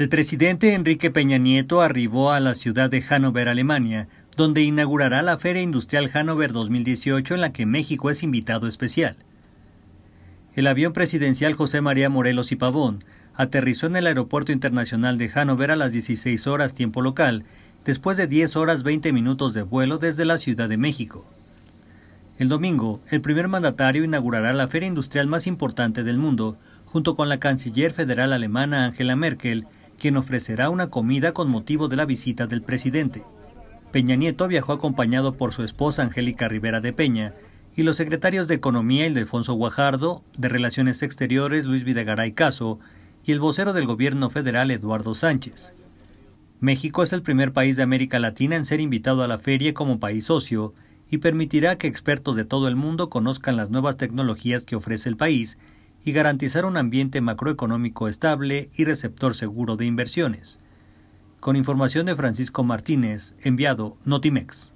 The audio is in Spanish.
El presidente Enrique Peña Nieto arribó a la ciudad de Hannover, Alemania, donde inaugurará la Feria Industrial Hannover 2018 en la que México es invitado especial. El avión presidencial José María Morelos y Pavón aterrizó en el Aeropuerto Internacional de Hannover a las 16 horas tiempo local, después de 10 horas 20 minutos de vuelo desde la Ciudad de México. El domingo, el primer mandatario inaugurará la feria industrial más importante del mundo, junto con la canciller federal alemana Angela Merkel, quien ofrecerá una comida con motivo de la visita del presidente. Peña Nieto viajó acompañado por su esposa Angélica Rivera de Peña y los secretarios de Economía Alfonso Guajardo, de Relaciones Exteriores Luis Videgaray Caso y el vocero del gobierno federal Eduardo Sánchez. México es el primer país de América Latina en ser invitado a la feria como país socio y permitirá que expertos de todo el mundo conozcan las nuevas tecnologías que ofrece el país y garantizar un ambiente macroeconómico estable y receptor seguro de inversiones. Con información de Francisco Martínez, enviado Notimex.